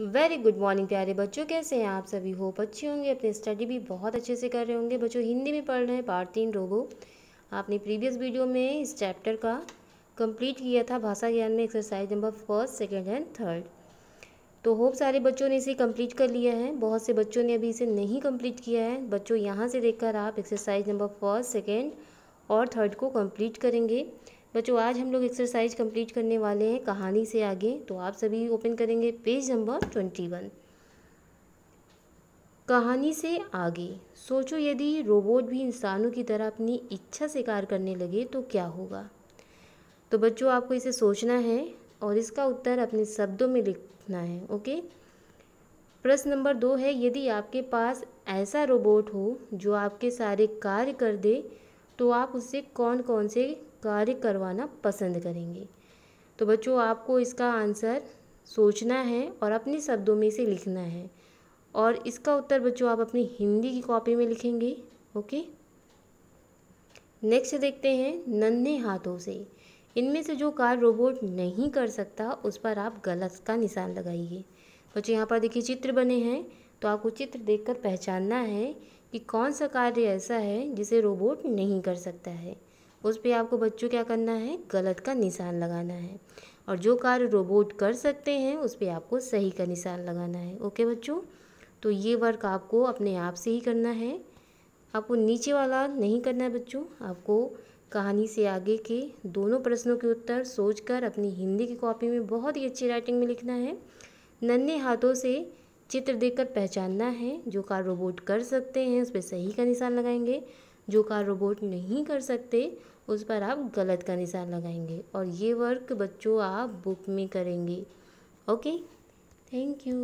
very good morning प्यारे बच्चों कैसे हैं आप सभी होप अच्छे होंगे अपनी स्टडी भी बहुत अच्छे से कर रहे होंगे बच्चों हिंदी में पढ़ रहे हैं पार्ट तीन रोगो आपने प्रीवियस वीडियो में इस चैप्टर का कंप्लीट किया था भाषा ज्ञान में exercise number first second and third तो होप सारे बच्चों ने इसे कम्प्लीट कर लिया है बहुत से बच्चों ने अभी इसे नहीं कम्प्लीट किया है बच्चों यहाँ से देखकर आप एक्सरसाइज नंबर फर्स्ट सेकेंड और थर्ड को कम्प्लीट करेंगे बच्चों आज हम लोग एक्सरसाइज कंप्लीट करने वाले हैं कहानी से आगे तो आप सभी ओपन करेंगे पेज नंबर ट्वेंटी वन कहानी से आगे सोचो यदि रोबोट भी इंसानों की तरह अपनी इच्छा से कार्य करने लगे तो क्या होगा तो बच्चों आपको इसे सोचना है और इसका उत्तर अपने शब्दों में लिखना है ओके प्रश्न नंबर दो है यदि आपके पास ऐसा रोबोट हो जो आपके सारे कार्य कर दे तो आप उससे कौन कौन से कार्य करवाना पसंद करेंगे तो बच्चों आपको इसका आंसर सोचना है और अपने शब्दों में से लिखना है और इसका उत्तर बच्चों आप अपनी हिंदी की कॉपी में लिखेंगे ओके नेक्स्ट देखते हैं नन्हे हाथों से इनमें से जो कार्य रोबोट नहीं कर सकता उस पर आप गलत का निशान लगाइए बच्चों यहाँ पर देखिए चित्र बने हैं तो आपको चित्र देखकर पहचानना है कि कौन सा कार्य ऐसा है जिसे रोबोट नहीं कर सकता है उस पर आपको बच्चों क्या करना है गलत का निशान लगाना है और जो कार्य रोबोट कर सकते हैं उस पर आपको सही का निशान लगाना है ओके बच्चों तो ये वर्क आपको अपने आप से ही करना है आपको नीचे वाला नहीं करना है बच्चों आपको कहानी से आगे के दोनों प्रश्नों के उत्तर सोचकर अपनी हिंदी की कॉपी में बहुत ही अच्छी राइटिंग में लिखना है नन्हे हाथों से चित्र देखकर पहचानना है जो कार रोबोट कर सकते हैं उस पर सही का निशान लगाएंगे जो कार रोबोट नहीं कर सकते उस पर आप गलत का निशान लगाएंगे और ये वर्क बच्चों आप बुक में करेंगे ओके थैंक यू